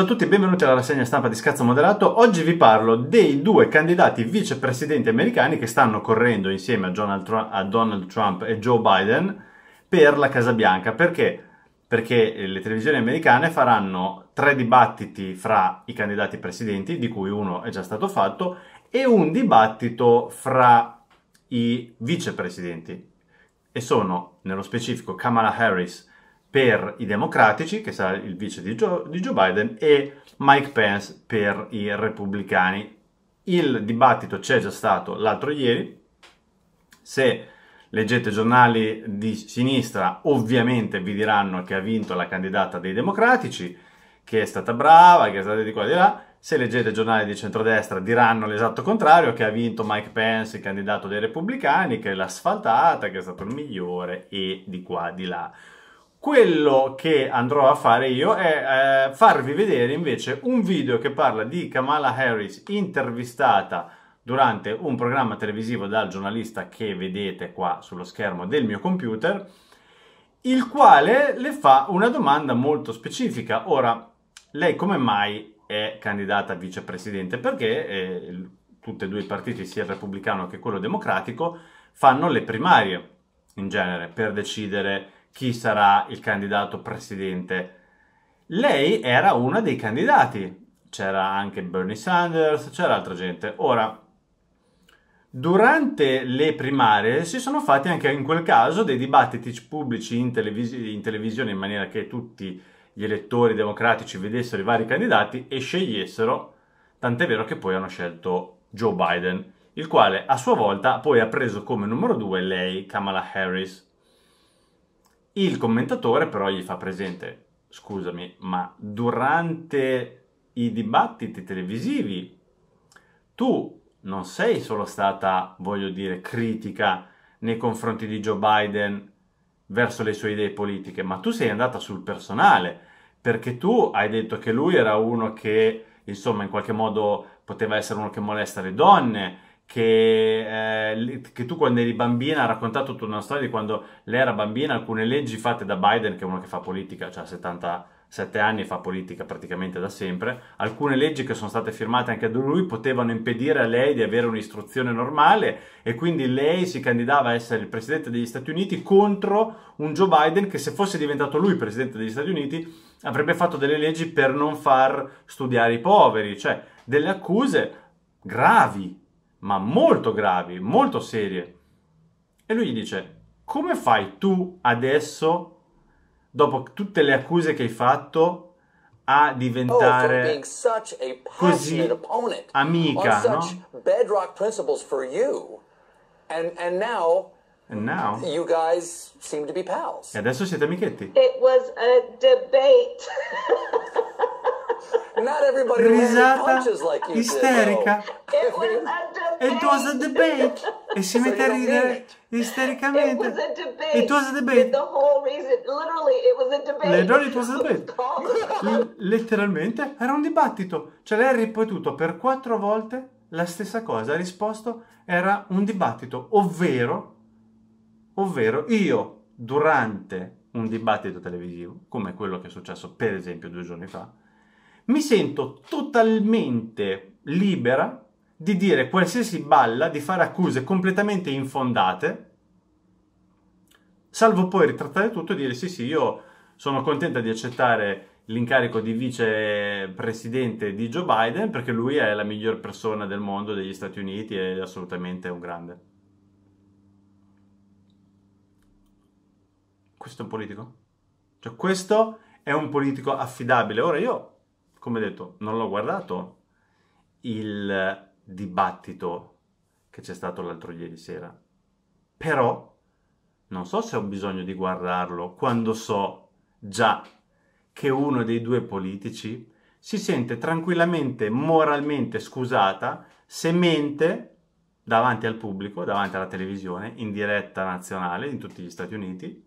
Ciao a tutti e benvenuti alla rassegna stampa di Scazzo Moderato. Oggi vi parlo dei due candidati vicepresidenti americani che stanno correndo insieme a, Trump, a Donald Trump e Joe Biden per la Casa Bianca. Perché? Perché le televisioni americane faranno tre dibattiti fra i candidati presidenti, di cui uno è già stato fatto, e un dibattito fra i vicepresidenti. E sono, nello specifico, Kamala Harris per i democratici, che sarà il vice di Joe, di Joe Biden, e Mike Pence per i repubblicani. Il dibattito c'è già stato l'altro ieri. Se leggete giornali di sinistra, ovviamente vi diranno che ha vinto la candidata dei democratici, che è stata brava, che è stata di qua e di là. Se leggete giornali di centrodestra diranno l'esatto contrario, che ha vinto Mike Pence, il candidato dei repubblicani, che l'ha asfaltata, che è stato il migliore e di qua e di là. Quello che andrò a fare io è eh, farvi vedere invece un video che parla di Kamala Harris intervistata durante un programma televisivo dal giornalista che vedete qua sullo schermo del mio computer, il quale le fa una domanda molto specifica. Ora, lei come mai è candidata a vicepresidente? Perché eh, tutti e due i partiti, sia il repubblicano che quello democratico, fanno le primarie in genere per decidere chi sarà il candidato presidente. Lei era una dei candidati, c'era anche Bernie Sanders, c'era altra gente. Ora, durante le primarie si sono fatti anche in quel caso dei dibattiti pubblici in, televis- in televisione in maniera che tutti gli elettori democratici vedessero i vari candidati e scegliessero, tant'è vero che poi hanno scelto Joe Biden, il quale a sua volta poi ha preso come numero due lei, Kamala Harris. Il commentatore però gli fa presente, scusami, ma durante i dibattiti televisivi tu non sei solo stata, voglio dire, critica nei confronti di Joe Biden verso le sue idee politiche, ma tu sei andata sul personale, perché tu hai detto che lui era uno che, insomma, in qualche modo poteva essere uno che molesta le donne, che, eh, che, tu quando eri bambina ha raccontato tutta una storia di quando lei era bambina, alcune leggi fatte da Biden, che è uno che fa politica, cioè ha 77 anni e fa politica praticamente da sempre, alcune leggi che sono state firmate anche da lui potevano impedire a lei di avere un'istruzione normale e quindi lei si candidava a essere il presidente degli Stati Uniti contro un Joe Biden che se fosse diventato lui presidente degli Stati Uniti avrebbe fatto delle leggi per non far studiare i poveri, cioè delle accuse gravi ma molto gravi, molto serie. E lui gli dice, come fai tu adesso, dopo tutte le accuse che hai fatto, a diventare oh, così amica, no? bedrock principles for you. And, and now And now you guys seem to be pals. E adesso siete amichetti. It was a debate. risata isterica. It was a debate. E si mette a ridere istericamente. It was a debate. Literally it was a debate. Letteralmente era un dibattito. Cioè lei ha ripetuto per quattro volte la stessa cosa. Ha risposto era un dibattito, ovvero, ovvero io durante un dibattito televisivo, come quello che è successo per esempio due giorni fa, mi sento totalmente libera di dire qualsiasi balla, di fare accuse completamente infondate, salvo poi ritrattare tutto e dire sì sì, io sono contenta di accettare l'incarico di vicepresidente di Joe Biden perché lui è la miglior persona del mondo degli Stati Uniti è assolutamente un grande. Questo è un politico? Cioè questo è un politico affidabile. Ora io come detto, non l'ho guardato il dibattito che c'è stato l'altro ieri sera, però non so se ho bisogno di guardarlo quando so già che uno dei due politici si sente tranquillamente, moralmente scusata se mente davanti al pubblico, davanti alla televisione, in diretta nazionale in tutti gli Stati Uniti,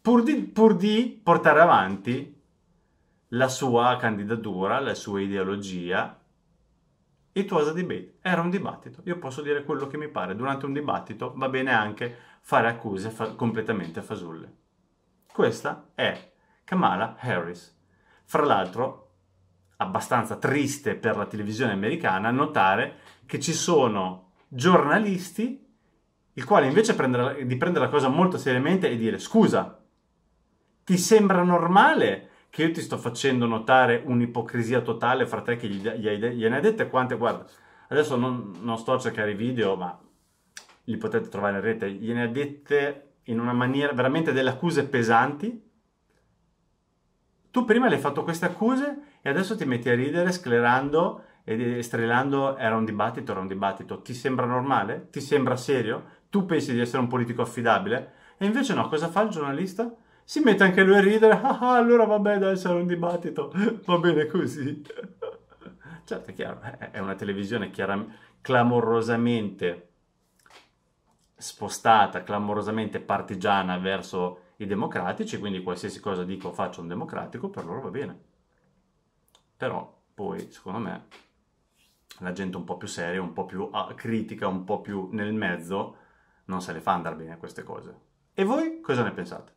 pur di, pur di portare avanti la sua candidatura, la sua ideologia. It was a debate, era un dibattito, io posso dire quello che mi pare, durante un dibattito va bene anche fare accuse fa- completamente fasulle. Questa è Kamala Harris. Fra l'altro, abbastanza triste per la televisione americana notare che ci sono giornalisti il quale invece prendere, di prendere la cosa molto seriamente e dire scusa, ti sembra normale che io ti sto facendo notare un'ipocrisia totale fra te che gli, gli hai de- gliene hai dette quante, guarda, adesso non, non, sto a cercare i video, ma li potete trovare in rete, gliene ha dette in una maniera veramente delle accuse pesanti. Tu prima le hai fatto queste accuse e adesso ti metti a ridere sclerando e strillando era un dibattito, era un dibattito. Ti sembra normale? Ti sembra serio? Tu pensi di essere un politico affidabile? E invece no, cosa fa il giornalista? si mette anche lui a ridere, ah, ah, allora vabbè dai sarà un dibattito, va bene così. Certo, è chiaro, è una televisione chiaramente, clamorosamente spostata, clamorosamente partigiana verso i democratici, quindi qualsiasi cosa dico faccio un democratico, per loro va bene. Però poi, secondo me, la gente un po' più seria, un po' più ah, critica, un po' più nel mezzo, non se le fa andare bene a queste cose. E voi cosa ne pensate?